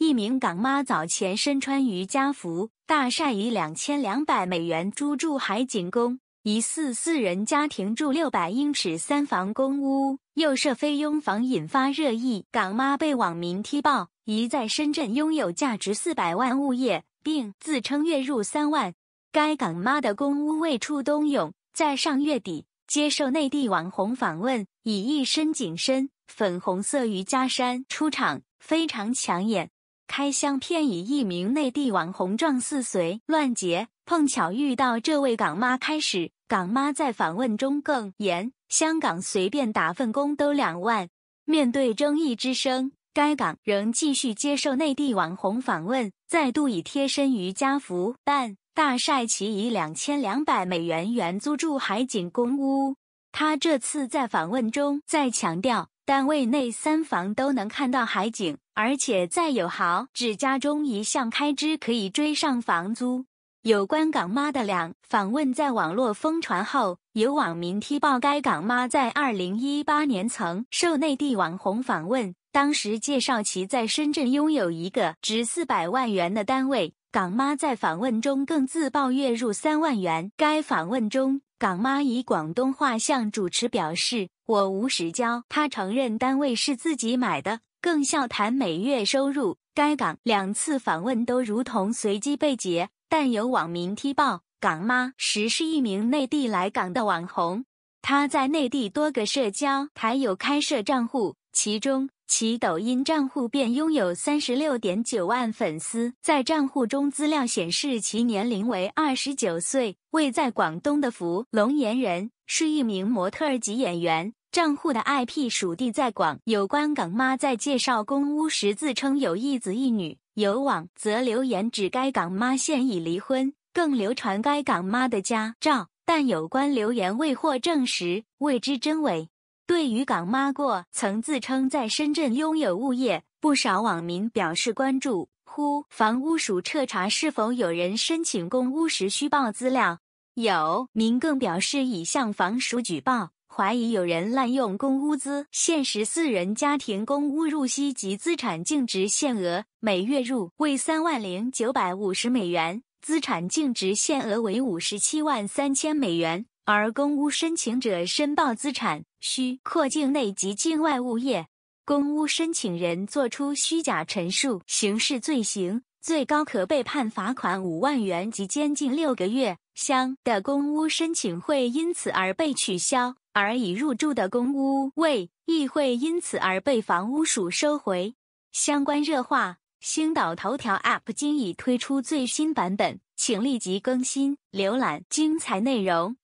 一名港妈早前身穿瑜伽服大晒，以两千两百美元租住海景公，疑似四人家庭住六百英尺三房公屋，又设非佣房，引发热议。港妈被网民踢爆，疑在深圳拥有价值四百万物业，并自称月入三万。该港妈的公屋未出冬泳，在上月底接受内地网红访问，以一身紧身粉红色瑜伽衫出场，非常抢眼。开箱片以一名内地网红撞四随乱结，碰巧遇到这位港妈。开始，港妈在访问中更言，香港随便打份工都两万。面对争议之声，该港仍继续接受内地网红访问，再度以贴身瑜伽服但大晒其以两千两百美元元租住海景公屋。他这次在访问中再强调。单位内三房都能看到海景，而且再有豪指家中一项开支可以追上房租。有关港妈的两访问在网络疯传后，有网民踢爆该港妈在二零一八年曾受内地网红访问，当时介绍其在深圳拥有一个值四百万元的单位。港妈在访问中更自曝月入三万元。该访问中，港妈以广东话向主持表示。我无实交，他承认单位是自己买的，更笑谈每月收入。该港两次访问都如同随机被截，但有网民踢爆，港妈实是一名内地来港的网红，她在内地多个社交还有开设账户，其中其抖音账户便拥有三十六点九万粉丝，在账户中资料显示其年龄为二十九岁，位在广东的福龙岩人，是一名模特儿及演员。账户的 IP 属地在广，有关港妈在介绍公屋时自称有一子一女，有网则留言指该港妈现已离婚，更流传该港妈的家照，但有关留言未获证实，未知真伪。对于港妈过曾自称在深圳拥有物业，不少网民表示关注，呼房屋署彻查是否有人申请公屋时虚报资料，有民更表示已向房署举报。怀疑有人滥用公屋资，限十四人家庭公屋入息及资产净值限额，每月入为三万零九百五十美元，资产净值限额为五十七万三千美元。而公屋申请者申报资产需扩境内及境外物业，公屋申请人作出虚假陈述，刑事罪行最高可被判罚款五万元及监禁六个月。乡的公屋申请会因此而被取消。而已入住的公屋，为亦会因此而被房屋署收回。相关热话：星岛头条 App 今已推出最新版本，请立即更新，浏览精彩内容。